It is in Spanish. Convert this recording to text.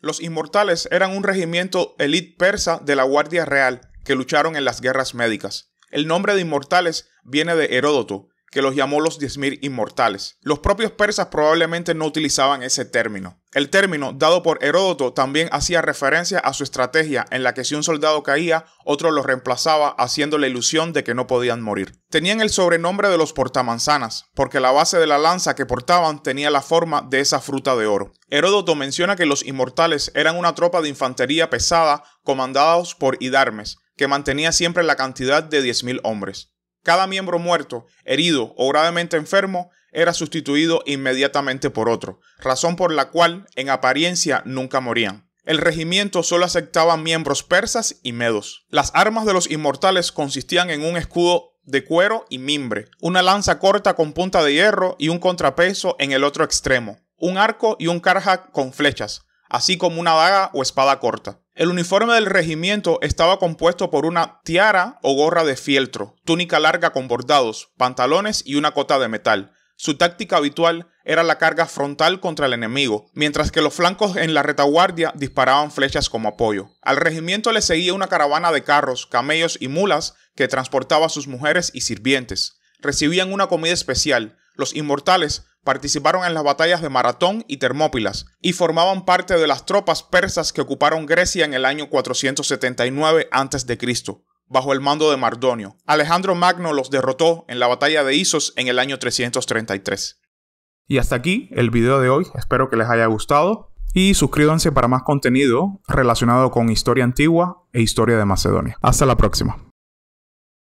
Los inmortales eran un regimiento elite persa de la Guardia Real que lucharon en las guerras médicas. El nombre de inmortales viene de Heródoto, que los llamó los 10.000 inmortales. Los propios persas probablemente no utilizaban ese término. El término dado por Heródoto también hacía referencia a su estrategia en la que si un soldado caía, otro lo reemplazaba haciendo la ilusión de que no podían morir. Tenían el sobrenombre de los portamanzanas, porque la base de la lanza que portaban tenía la forma de esa fruta de oro. Heródoto menciona que los inmortales eran una tropa de infantería pesada comandados por Hidarmes, que mantenía siempre la cantidad de 10.000 hombres. Cada miembro muerto, herido o gravemente enfermo era sustituido inmediatamente por otro, razón por la cual en apariencia nunca morían. El regimiento solo aceptaba miembros persas y medos. Las armas de los inmortales consistían en un escudo de cuero y mimbre, una lanza corta con punta de hierro y un contrapeso en el otro extremo, un arco y un carja con flechas, así como una daga o espada corta. El uniforme del regimiento estaba compuesto por una tiara o gorra de fieltro, túnica larga con bordados, pantalones y una cota de metal. Su táctica habitual era la carga frontal contra el enemigo, mientras que los flancos en la retaguardia disparaban flechas como apoyo. Al regimiento le seguía una caravana de carros, camellos y mulas que transportaba a sus mujeres y sirvientes. Recibían una comida especial, los inmortales participaron en las batallas de Maratón y Termópilas y formaban parte de las tropas persas que ocuparon Grecia en el año 479 a.C., bajo el mando de Mardonio. Alejandro Magno los derrotó en la batalla de Isos en el año 333. Y hasta aquí el video de hoy, espero que les haya gustado y suscríbanse para más contenido relacionado con historia antigua e historia de Macedonia. Hasta la próxima.